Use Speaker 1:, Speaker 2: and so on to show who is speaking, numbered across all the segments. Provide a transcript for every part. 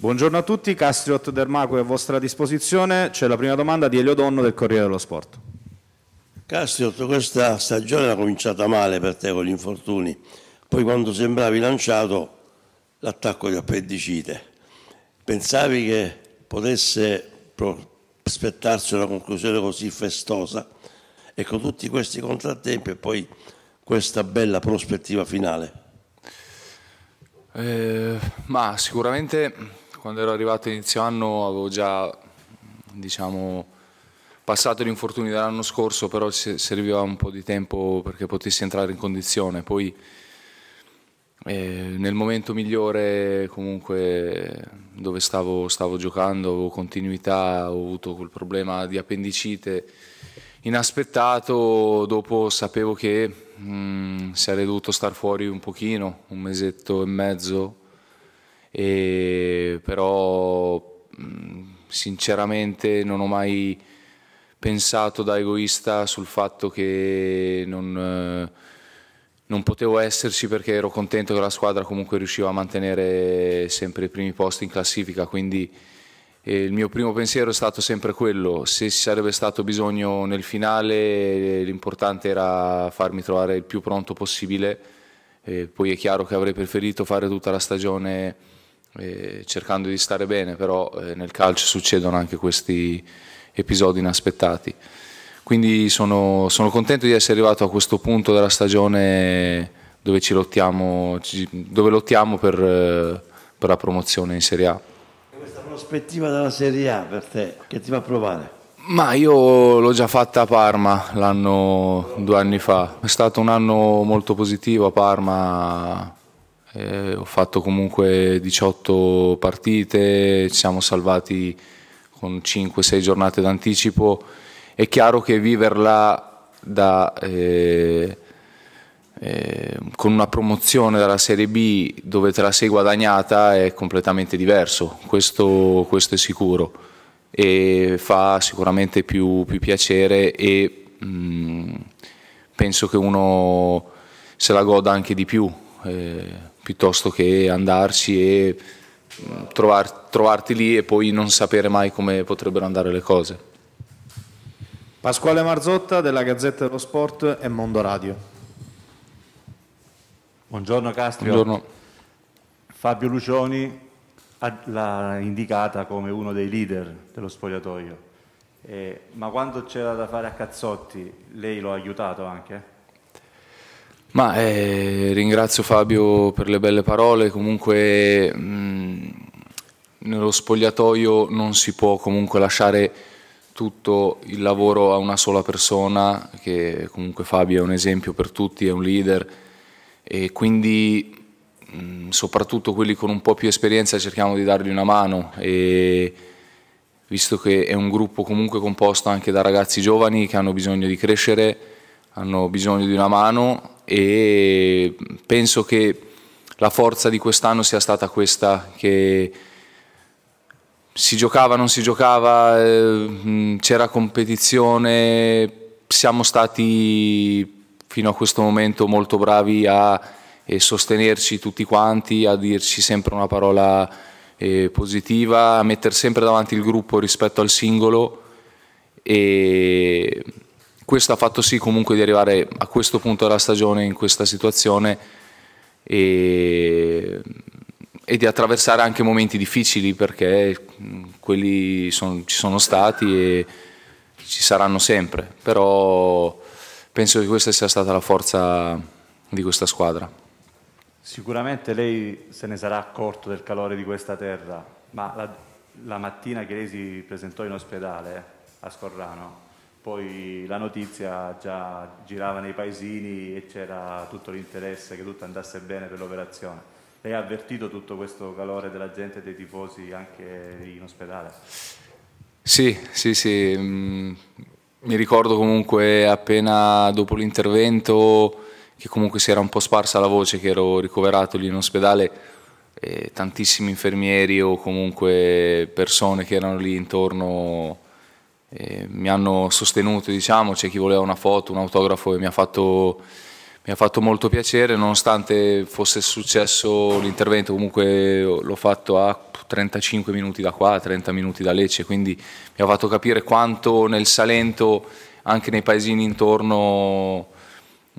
Speaker 1: Buongiorno a tutti, Castriot Dermaco è a vostra disposizione. C'è la prima domanda di Elio Donno del Corriere dello Sport. Castriot, questa stagione era cominciata male per te con gli infortuni, poi quando sembravi lanciato l'attacco di appendicite. Pensavi che potesse aspettarsi una conclusione così festosa e con tutti questi contrattempi e poi questa bella prospettiva finale?
Speaker 2: Eh, ma sicuramente quando ero arrivato inizio anno avevo già diciamo, passato gli infortuni dell'anno scorso, però serviva un po' di tempo perché potessi entrare in condizione. Poi eh, nel momento migliore comunque dove stavo, stavo giocando avevo continuità, ho avuto quel problema di appendicite inaspettato, dopo sapevo che mh, mm, sarei dovuto star fuori un pochino, un mesetto e mezzo e però sinceramente non ho mai pensato da egoista sul fatto che non, eh, non potevo esserci perché ero contento che la squadra comunque riusciva a mantenere sempre i primi posti in classifica, quindi eh, il mio primo pensiero è stato sempre quello, se ci sarebbe stato bisogno nel finale eh, l'importante era farmi trovare il più pronto possibile, e poi è chiaro che avrei preferito fare tutta la stagione eh, cercando di stare bene, però eh, nel calcio succedono anche questi episodi inaspettati. Quindi sono, sono contento di essere arrivato a questo punto della stagione dove, lottiamo, dove lottiamo per, eh, per la promozione in Serie A.
Speaker 1: Questa prospettiva della Serie A per te, che ti va a provare?
Speaker 2: Ma io l'ho già fatta a Parma l'anno due anni fa, è stato un anno molto positivo a Parma, eh, ho fatto comunque 18 partite, ci siamo salvati con 5-6 giornate d'anticipo. È chiaro che viverla da, eh, eh, con una promozione dalla Serie B dove te la sei guadagnata è completamente diverso, questo, questo è sicuro e fa sicuramente più, più piacere e mh, mm, penso che uno se la goda anche di più. Eh, piuttosto che andarci e mm, trovar, trovarti lì e poi non sapere mai come potrebbero andare le cose.
Speaker 1: Pasquale Marzotta della Gazzetta dello Sport e Mondo Radio. Buongiorno Castro. Buongiorno. Fabio Lucioni l'ha indicata come uno dei leader dello spogliatoio. Eh, ma quando c'era da fare a Cazzotti, lei lo ha aiutato anche?
Speaker 2: Ma, eh, ringrazio Fabio per le belle parole, comunque mh, mm, nello spogliatoio non si può comunque lasciare tutto il lavoro a una sola persona, che comunque Fabio è un esempio per tutti, è un leader e quindi mh, mm, soprattutto quelli con un po' più esperienza cerchiamo di dargli una mano e visto che è un gruppo comunque composto anche da ragazzi giovani che hanno bisogno di crescere, hanno bisogno di una mano e penso che la forza di quest'anno sia stata questa, che si giocava, non si giocava, eh, mm, c'era competizione, siamo stati fino a questo momento molto bravi a eh, sostenerci tutti quanti, a dirci sempre una parola eh, positiva, a mettere sempre davanti il gruppo rispetto al singolo e questo ha fatto sì comunque di arrivare a questo punto della stagione in questa situazione e, e di attraversare anche momenti difficili perché quelli son, ci sono stati e ci saranno sempre, però penso che questa sia stata la forza di questa squadra.
Speaker 1: Sicuramente lei se ne sarà accorto del calore di questa terra, ma la, la mattina che lei si presentò in ospedale a Scorrano poi la notizia già girava nei paesini e c'era tutto l'interesse che tutto andasse bene per l'operazione. Lei ha avvertito tutto questo calore della gente e dei tifosi anche in ospedale?
Speaker 2: Sì, sì, sì. Mm, mi ricordo comunque appena dopo l'intervento che comunque si era un po' sparsa la voce che ero ricoverato lì in ospedale tantissimi infermieri o comunque persone che erano lì intorno eh, mi hanno sostenuto, diciamo, c'è chi voleva una foto, un autografo e mi ha fatto, mi ha fatto molto piacere, nonostante fosse successo l'intervento, comunque l'ho fatto a 35 minuti da qua, 30 minuti da Lecce, quindi mi ha fatto capire quanto nel Salento, anche nei paesini intorno,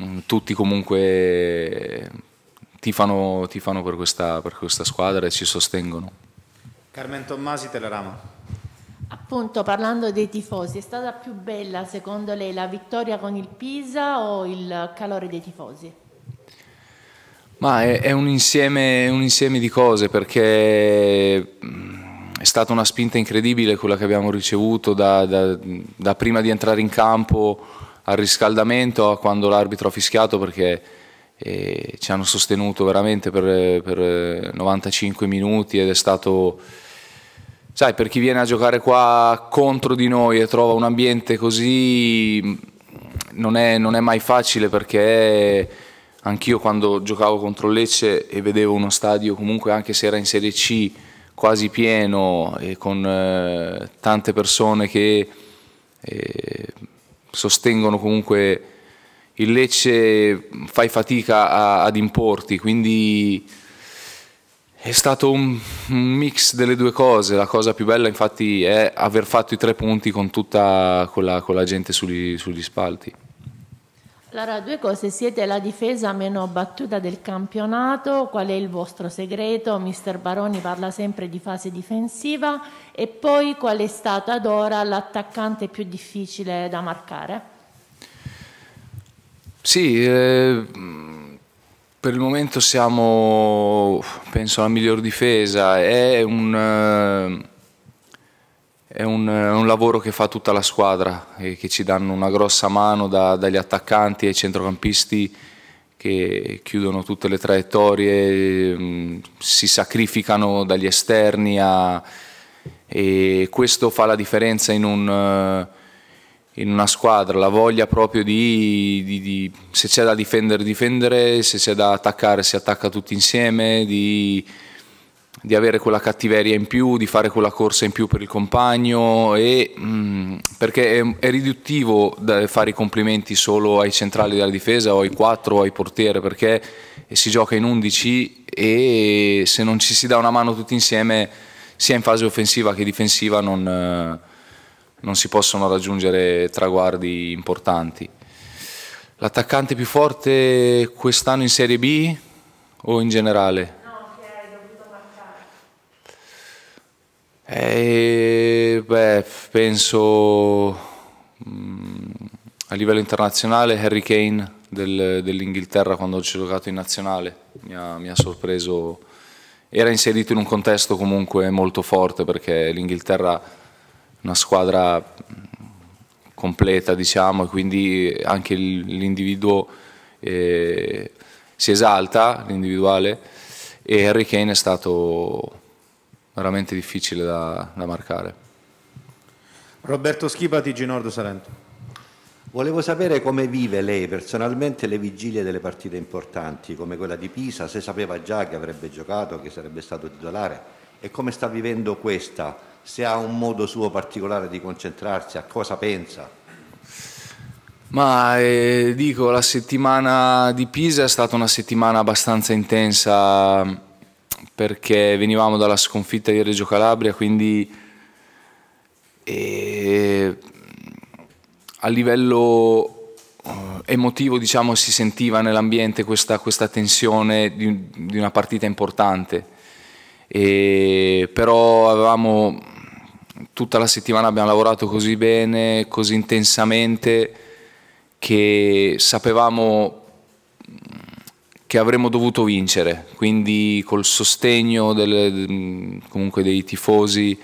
Speaker 2: mm, tutti comunque tifano, tifano per, questa, per questa squadra e ci sostengono. Carmen Tommasi, Telerama.
Speaker 1: Appunto, parlando dei tifosi, è stata più bella secondo lei la vittoria con il Pisa o il calore dei tifosi?
Speaker 2: Ma è, è un, insieme, un insieme di cose perché mm, è stata una spinta incredibile quella che abbiamo ricevuto da, da, da prima di entrare in campo al riscaldamento a quando l'arbitro ha fischiato perché eh, ci hanno sostenuto veramente per, per 95 eh, minuti ed è stato sai, per chi viene a giocare qua contro di noi e trova un ambiente così non è, non è mai facile perché anch'io quando giocavo contro Lecce e vedevo uno stadio comunque anche se era in Serie C quasi pieno e con eh, tante persone che eh, sostengono comunque il Lecce fai fatica a, ad importi, quindi è stato un, mix delle due cose, la cosa più bella infatti è aver fatto i tre punti con tutta con la, con la gente sugli, sugli, spalti. Allora, due cose, siete la difesa meno battuta del campionato, qual è il vostro segreto? Mister Baroni parla sempre di fase difensiva e poi qual è stato ad ora l'attaccante più difficile da marcare? Sì, eh per il momento siamo, penso, la miglior difesa. È un, eh, è un, è un lavoro che fa tutta la squadra e che ci danno una grossa mano da, dagli attaccanti ai centrocampisti che chiudono tutte le traiettorie, mm, si sacrificano dagli esterni a, e questo fa la differenza in un eh, in una squadra, la voglia proprio di, di, di, se c'è da difendere, difendere, se c'è da attaccare, si attacca tutti insieme, di, di avere quella cattiveria in più, di fare quella corsa in più per il compagno, e, mh, mm, perché è, è riduttivo fare i complimenti solo ai centrali della difesa o ai quattro o ai portiere, perché si gioca in undici e se non ci si dà una mano tutti insieme, sia in fase offensiva che difensiva, non... Eh, non si possono raggiungere traguardi importanti. L'attaccante più forte quest'anno in Serie B o in generale? No, che hai dovuto eh, beh, penso mh, mm, a livello internazionale Harry Kane del, dell'Inghilterra quando ho giocato in nazionale mi ha, mi ha sorpreso, era inserito in un contesto comunque molto forte perché l'Inghilterra una squadra mm, completa, diciamo, e quindi anche l'individuo eh, si esalta, l'individuale, e Harry Kane è stato veramente difficile da, da marcare.
Speaker 1: Roberto Schipa, TG Nord Salento. Volevo sapere come vive lei personalmente le vigilie delle partite importanti come quella di Pisa, se sapeva già che avrebbe giocato, che sarebbe stato titolare e come sta vivendo questa se ha un modo suo particolare di concentrarsi, a cosa pensa?
Speaker 2: Ma eh, dico, la settimana di Pisa è stata una settimana abbastanza intensa perché venivamo dalla sconfitta di Reggio Calabria, quindi eh, a livello eh, emotivo diciamo, si sentiva nell'ambiente questa, questa, tensione di, di, una partita importante, e, però avevamo tutta la settimana abbiamo lavorato così bene, così intensamente, che sapevamo che avremmo dovuto vincere, quindi col sostegno delle, dei tifosi,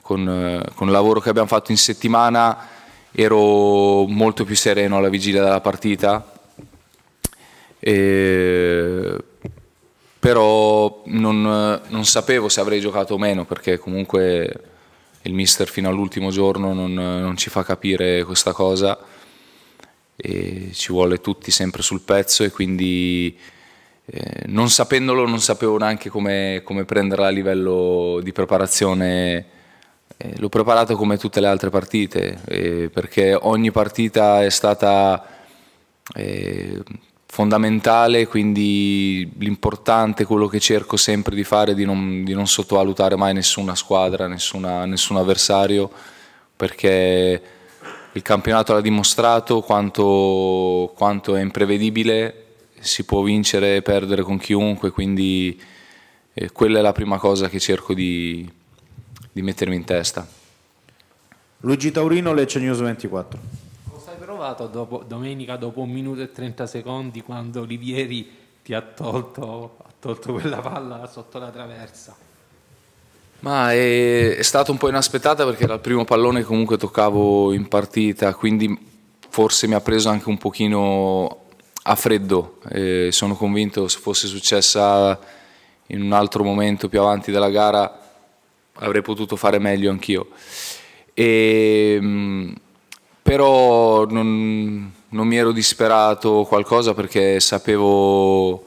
Speaker 2: con, con, il lavoro che abbiamo fatto in settimana, ero molto più sereno alla vigilia della partita, e, però non, non sapevo se avrei giocato o meno, perché comunque il mister fino all'ultimo giorno non, non, ci fa capire questa cosa e ci vuole tutti sempre sul pezzo e quindi eh, non sapendolo non sapevo neanche come, come prenderla a livello di preparazione eh, l'ho preparato come tutte le altre partite eh, perché ogni partita è stata eh, fondamentale, quindi l'importante, quello che cerco sempre di fare, di non, di non sottovalutare mai nessuna squadra, nessuna, nessun avversario, perché il campionato l'ha dimostrato quanto, quanto, è imprevedibile, si può vincere e perdere con chiunque, quindi eh, quella è la prima cosa che cerco di, di mettermi in testa. Luigi Taurino, Lecce News 24 trovato dopo, domenica dopo un minuto e 30 secondi quando Olivieri ti ha tolto, ha tolto quella palla sotto la traversa? Ma è, è stata un po' inaspettata perché era il primo pallone che comunque toccavo in partita, quindi forse mi ha preso anche un pochino a freddo. Eh, sono convinto se fosse successa in un altro momento più avanti della gara avrei potuto fare meglio anch'io. E, mm, però non, non mi ero disperato qualcosa perché sapevo,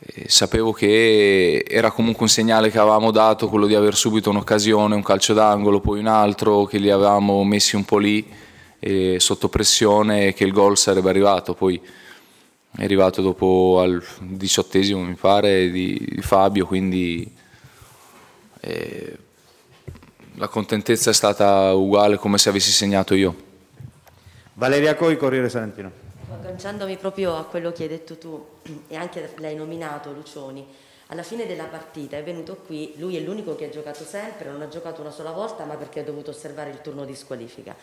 Speaker 2: eh, sapevo, che era comunque un segnale che avevamo dato, quello di aver subito un'occasione, un calcio d'angolo, poi un altro, che li avevamo messi un po' lì eh, sotto pressione e che il gol sarebbe arrivato. Poi è arrivato dopo al diciottesimo, mi pare, di, Fabio, quindi... Eh, la contentezza è stata uguale come se avessi segnato io. Valeria Coi, Corriere Salentino.
Speaker 1: Agganciandomi proprio a quello che hai detto tu e anche l'hai nominato Lucioni, alla fine della partita è venuto qui, lui è l'unico che ha giocato sempre, non ha giocato una sola volta ma perché ha dovuto osservare il turno di squalifica.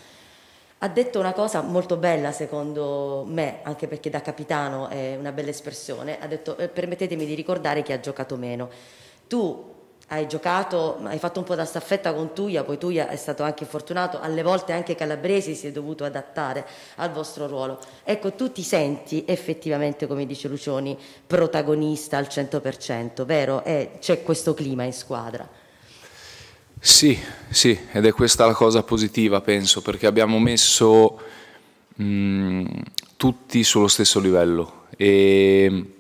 Speaker 1: Ha detto una cosa molto bella secondo me, anche perché da capitano è una bella espressione, ha detto eh, permettetemi di ricordare chi ha giocato meno. Tu hai giocato, hai fatto un po' da staffetta con Tuglia, poi Tuglia è stato anche infortunato, alle volte anche Calabresi si è dovuto adattare al vostro ruolo. Ecco, tu ti senti effettivamente, come dice Lucioni, protagonista al 100%, vero? E c'è questo clima in squadra.
Speaker 2: Sì, sì, ed è questa la cosa positiva, penso, perché abbiamo messo mh, mm, tutti sullo stesso livello e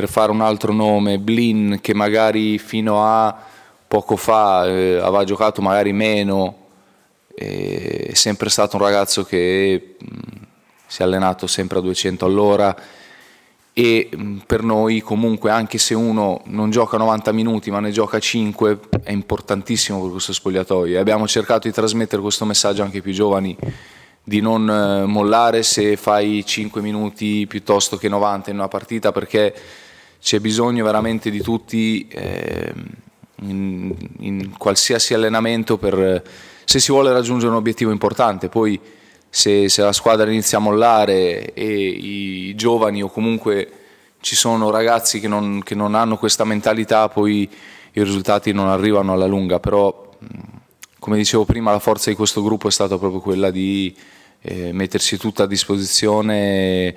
Speaker 2: per fare un altro nome, Blin che magari fino a poco fa eh, aveva giocato magari meno, eh, è sempre stato un ragazzo che mh, mm, si è allenato sempre a 200 all'ora e mh, mm, per noi comunque anche se uno non gioca 90 minuti ma ne gioca 5 è importantissimo per questo spogliatoio e abbiamo cercato di trasmettere questo messaggio anche ai più giovani di non eh, mollare se fai 5 minuti piuttosto che 90 in una partita perché c'è bisogno veramente di tutti eh, in, in, qualsiasi allenamento per, se si vuole raggiungere un obiettivo importante. Poi se, se la squadra inizia a mollare e i, i giovani o comunque ci sono ragazzi che non, che non, hanno questa mentalità, poi i risultati non arrivano alla lunga. Però, come dicevo prima, la forza di questo gruppo è stata proprio quella di eh, mettersi tutta a disposizione,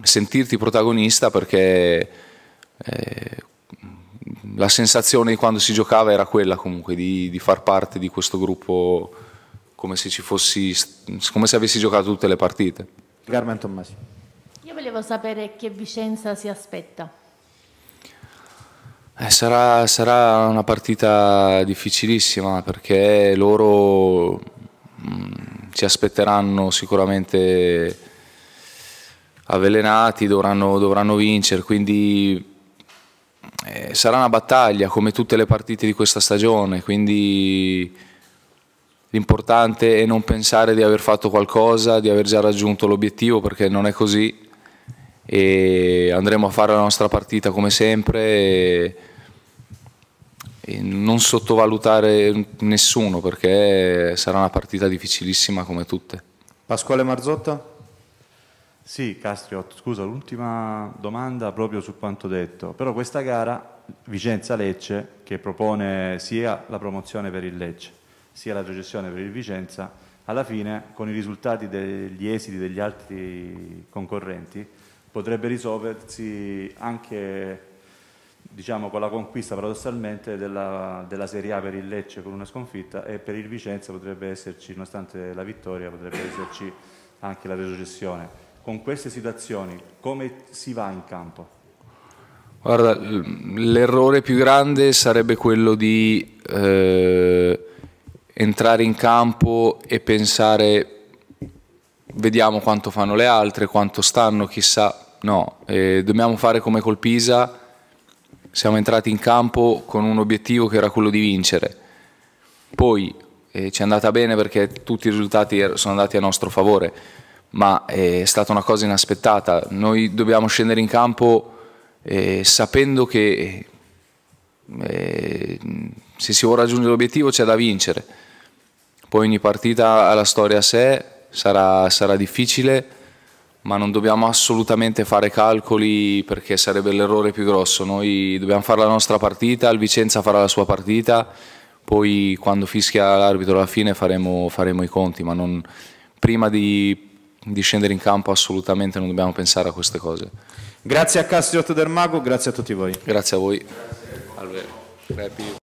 Speaker 2: sentirti protagonista perché eh, la sensazione di quando si giocava era quella comunque di, di far parte di questo gruppo come se, ci fossi, come se avessi giocato tutte le partite. Carmen Tommasi. Io volevo sapere che Vicenza si aspetta. Eh, sarà, sarà, una partita difficilissima perché loro mh, mm, ci aspetteranno sicuramente avvelenati, dovranno, dovranno vincere, quindi eh, sarà una battaglia come tutte le partite di questa stagione, quindi l'importante è non pensare di aver fatto qualcosa, di aver già raggiunto l'obiettivo perché non è così e andremo a fare la nostra partita come sempre e, e non sottovalutare nessuno perché sarà una partita difficilissima come tutte.
Speaker 1: Pasquale Marzotta? Sì, Castriot, scusa, l'ultima domanda proprio su quanto detto. Però questa gara, Vicenza-Lecce, che propone sia la promozione per il Lecce, sia la retrocessione per il Vicenza, alla fine, con i risultati degli esiti degli altri concorrenti, potrebbe risolversi anche diciamo, con la conquista paradossalmente della, della, Serie A per il Lecce con una sconfitta e per il Vicenza potrebbe esserci, nonostante la vittoria, potrebbe esserci anche la retrocessione con queste situazioni? Come si va in campo?
Speaker 2: Guarda, l'errore più grande sarebbe quello di eh, entrare in campo e pensare vediamo quanto fanno le altre, quanto stanno, chissà. No, eh, dobbiamo fare come col Pisa. Siamo entrati in campo con un obiettivo che era quello di vincere. Poi eh, ci è andata bene perché tutti i risultati er-, sono andati a nostro favore ma eh, è stata una cosa inaspettata. Noi dobbiamo scendere in campo eh, sapendo che eh, se si vuole raggiungere l'obiettivo c'è da vincere. Poi ogni partita ha la storia a sé, sarà, sarà difficile, ma non dobbiamo assolutamente fare calcoli perché sarebbe l'errore più grosso. Noi dobbiamo fare la nostra partita, il Vicenza farà la sua partita, poi quando fischia l'arbitro alla fine faremo, faremo i conti, ma non, prima di di scendere in campo assolutamente non dobbiamo pensare a queste cose. Grazie a Cassiot del grazie a tutti voi. Grazie a voi. Grazie.